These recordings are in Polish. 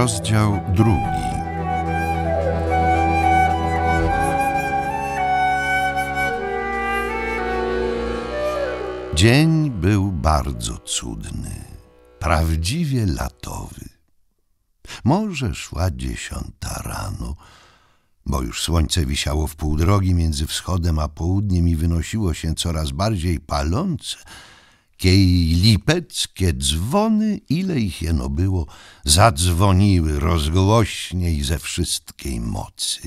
Rozdział drugi. Dzień był bardzo cudny, prawdziwie latowy. Może szła dziesiąta rano, bo już słońce wisiało w pół drogi między wschodem a południem i wynosiło się coraz bardziej palące – Lipskiej, lipeckie dzwony, ile ich jeno było, zadzwoniły rozgłośniej ze wszystkiej mocy.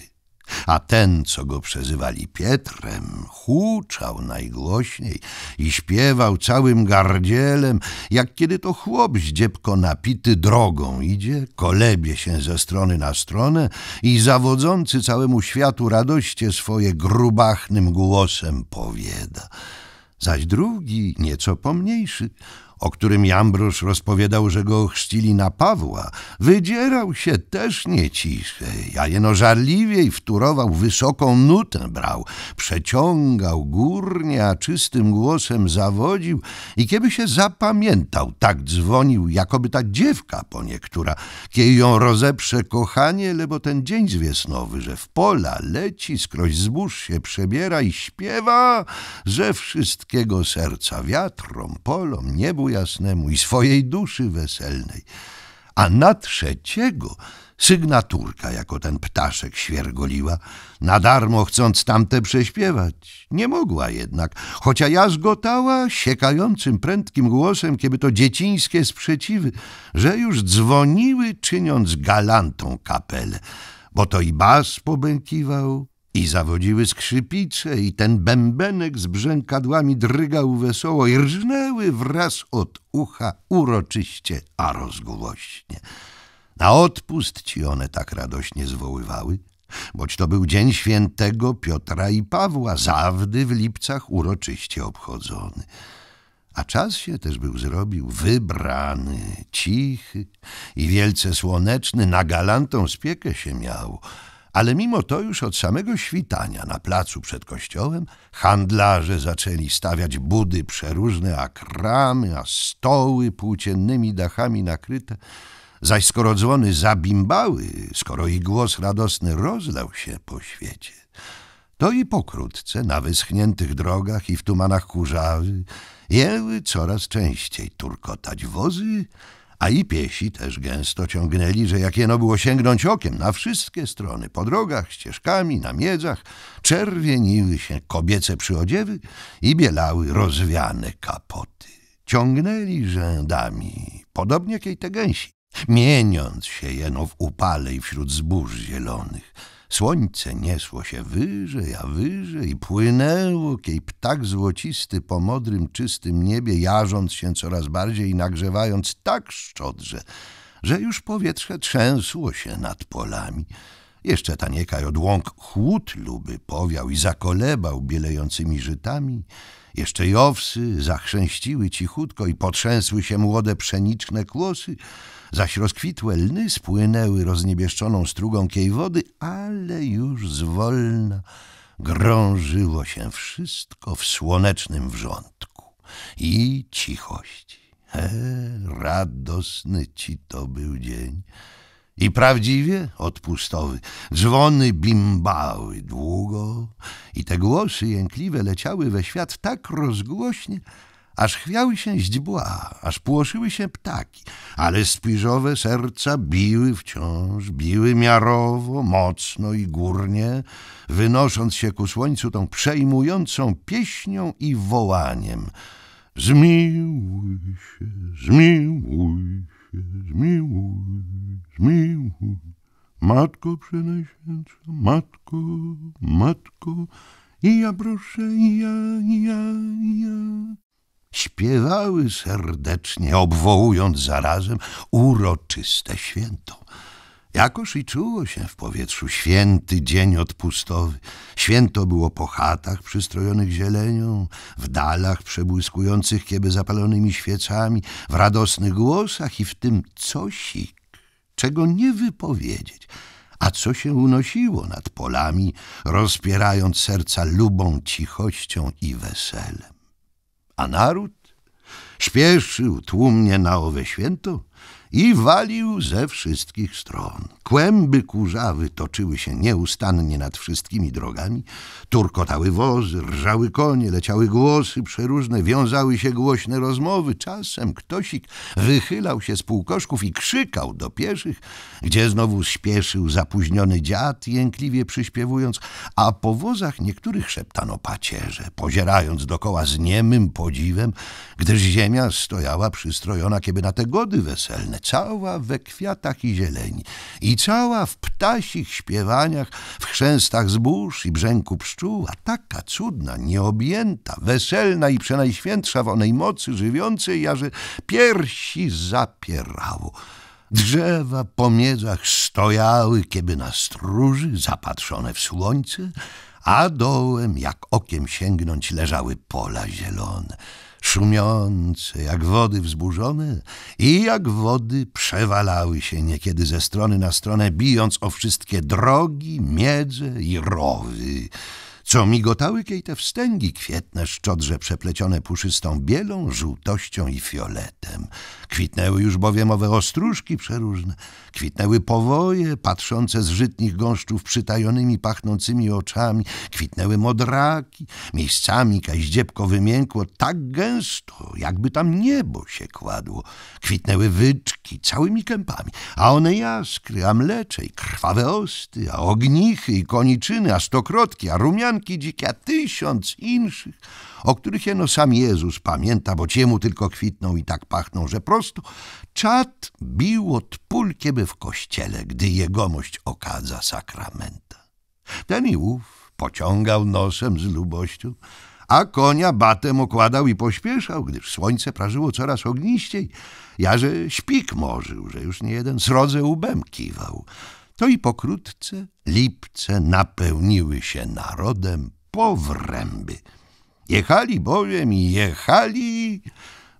A ten, co go przezywali Pietrem, huczał najgłośniej i śpiewał całym gardzielem, jak kiedy to chłop dziebko napity drogą idzie, kolebie się ze strony na stronę i zawodzący całemu światu radoście swoje grubachnym głosem powieda – zaś drugi, nieco pomniejszy, o którym Jambrusz rozpowiadał, że go chrzcili na Pawła, wydzierał się też ciszej, a jeno żarliwiej wturował, wysoką nutę brał, przeciągał górnie, a czystym głosem zawodził i kiedy się zapamiętał, tak dzwonił, jakoby ta dziewka po niektóra, kiedy ją rozeprze kochanie, lebo ten dzień zwiesnowy, że w pola leci, skroś zbóż się przebiera i śpiewa, że wszystkiego serca wiatrom, polom, niebu jasnemu i swojej duszy weselnej. A na trzeciego sygnaturka, jako ten ptaszek świergoliła, na darmo chcąc tamte prześpiewać. Nie mogła jednak, chociaż ja zgotała siekającym prędkim głosem, kiedy to dziecińskie sprzeciwy, że już dzwoniły, czyniąc galantą kapelę, bo to i bas pobękiwał, i zawodziły skrzypice i ten bębenek z brzękadłami drgał wesoło i rżnęły wraz od ucha uroczyście, a rozgłośnie. Na odpust ci one tak radośnie zwoływały, boć to był dzień świętego Piotra i Pawła, zawdy w lipcach uroczyście obchodzony. A czas się też był zrobił wybrany, cichy i wielce słoneczny, na galantą spiekę się miał – ale mimo to już od samego świtania na placu przed kościołem handlarze zaczęli stawiać budy przeróżne, a kramy, a stoły płóciennymi dachami nakryte. Zaś skoro dzwony zabimbały, skoro i głos radosny rozlał się po świecie, to i pokrótce na wyschniętych drogach i w tumanach kurzawy jęły coraz częściej turkotać wozy, a i piesi też gęsto ciągnęli, że jak jeno było sięgnąć okiem na wszystkie strony, po drogach, ścieżkami, na miedzach, czerwieniły się kobiece przyodziewy i bielały rozwiane kapoty. Ciągnęli rzędami, podobnie jak i te gęsi, mieniąc się jeno w upale i wśród zbóż zielonych. Słońce niesło się wyżej, a wyżej i płynęło, kiej ptak złocisty po modrym, czystym niebie, jarząc się coraz bardziej i nagrzewając tak szczodrze, że już powietrze trzęsło się nad polami. Jeszcze taniekaj łąk chłód luby powiał i zakolebał bielejącymi żytami. Jeszcze jowsy zachrzęściły cichutko i potrzęsły się młode pszeniczne kłosy, zaś rozkwitłe lny spłynęły rozniebieszczoną strugą kiej wody, ale już zwolna grążyło się wszystko w słonecznym wrzątku i cichości. He, radosny ci to był dzień. I prawdziwie odpustowy. Dzwony bimbały długo i te głosy jękliwe leciały we świat tak rozgłośnie, aż chwiały się źdźbła, aż płoszyły się ptaki, ale spiżowe serca biły wciąż, biły miarowo, mocno i górnie, wynosząc się ku słońcu tą przejmującą pieśnią i wołaniem. Zmiłuj się, zmiłuj się zmiłuj, zmiłuj. Matko Przenajświętsza, Matko, Matko, i ja proszę, i ja, i ja, i ja. Śpiewały serdecznie, obwołując zarazem uroczyste święto. Jakoż i czuło się w powietrzu święty dzień odpustowy. Święto było po chatach przystrojonych zielenią, w dalach przebłyskujących kieby zapalonymi świecami, w radosnych głosach i w tym cosik, czego nie wypowiedzieć, a co się unosiło nad polami, rozpierając serca lubą cichością i weselem. A naród śpieszył tłumnie na owe święto, i walił ze wszystkich stron. Kłęby kurzawy toczyły się nieustannie nad wszystkimi drogami, turkotały wozy, rżały konie, leciały głosy przeróżne, wiązały się głośne rozmowy. Czasem ktośik wychylał się z półkoszków i krzykał do pieszych, gdzie znowu śpieszył zapóźniony dziad, jękliwie przyśpiewując, a po wozach niektórych szeptano pacierze, pozierając dokoła z niemym podziwem, gdyż ziemia stojała przystrojona kieby na te gody weselne cała we kwiatach i zieleni, i cała w ptasich śpiewaniach, w chrzęstach zbóż i brzęku pszczół, a taka cudna, nieobjęta, weselna i przenajświętsza w onej mocy żywiącej, jaże piersi zapierało. Drzewa po miedzach stojały, kiedy na stróży, zapatrzone w słońce, a dołem, jak okiem sięgnąć, leżały pola zielone szumiące, jak wody wzburzone i jak wody przewalały się niekiedy ze strony na stronę, bijąc o wszystkie drogi, miedze i rowy co migotały te wstęgi kwietne, szczodrze przeplecione puszystą bielą, żółtością i fioletem. Kwitnęły już bowiem owe ostróżki przeróżne, kwitnęły powoje patrzące z żytnich gąszczów przytajonymi, pachnącymi oczami, kwitnęły modraki, miejscami kaździebko wymiękło tak gęsto, jakby tam niebo się kładło. Kwitnęły wyczki całymi kępami, a one jaskry, a mlecze i krwawe osty, a ognichy i koniczyny, a stokrotki, a rumianki, Franki Dzikia, tysiąc inszych, o których jeno sam Jezus pamięta, bo ciemu tylko kwitną i tak pachną, że prosto czat bił od pulkieby w kościele, gdy jegomość okadza sakramenta. Ten i ów pociągał nosem z lubością, a konia batem okładał i pośpieszał, gdyż słońce prażyło coraz ogniściej. jaże śpik morzył, że już nie jeden srodze łbem kiwał. To i pokrótce lipce napełniły się narodem powręby. Jechali bowiem i jechali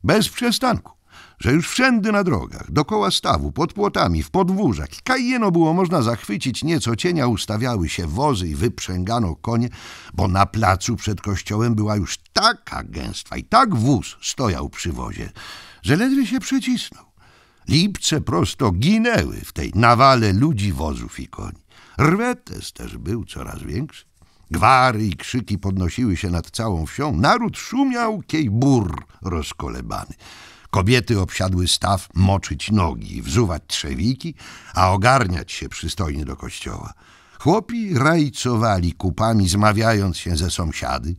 bez przestanku, że już wszędy na drogach, dokoła stawu, pod płotami, w podwórzach, kajeno było można zachwycić nieco cienia, ustawiały się wozy i wyprzęgano konie, bo na placu przed kościołem była już taka gęstwa i tak wóz stojał przy wozie, że ledwie się przycisnął. Lipce prosto ginęły w tej nawale ludzi, wozów i koni. Rwetes też był coraz większy. Gwary i krzyki podnosiły się nad całą wsią. Naród szumiał, kiej bur rozkolebany. Kobiety obsiadły staw moczyć nogi, wzuwać trzewiki, a ogarniać się przystojnie do kościoła. Chłopi rajcowali kupami, zmawiając się ze sąsiady.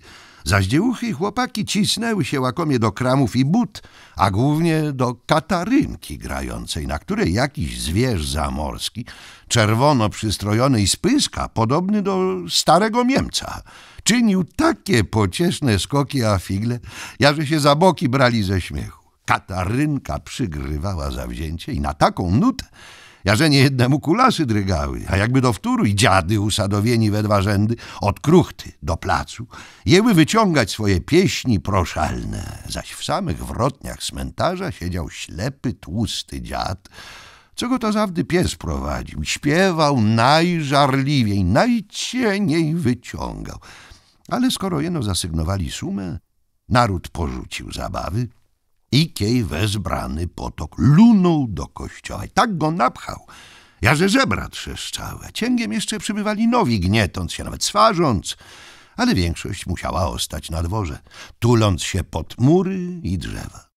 Zaś dziełuchy i chłopaki cisnęły się łakomie do kramów i but, a głównie do katarynki grającej, na której jakiś zwierz zamorski, czerwono przystrojony i spyska, podobny do starego Niemca, czynił takie pocieszne skoki a figle, ja że się za boki brali ze śmiechu. Katarynka przygrywała zawzięcie i na taką nutę nie jednemu kulasy drgały, a jakby do wtóru i dziady usadowieni we dwa rzędy, od kruchty do placu, jęły wyciągać swoje pieśni proszalne, zaś w samych wrotniach cmentarza siedział ślepy, tłusty dziad, co go to zawdy pies prowadził, śpiewał najżarliwiej, najcieniej wyciągał. Ale skoro jeno zasygnowali sumę, naród porzucił zabawy, i kiej wezbrany potok lunął do kościoła. I tak go napchał, jarze żebra trzeszczały, a cięgiem jeszcze przybywali nowi, gnietąc się, nawet swarząc, ale większość musiała ostać na dworze, tuląc się pod mury i drzewa.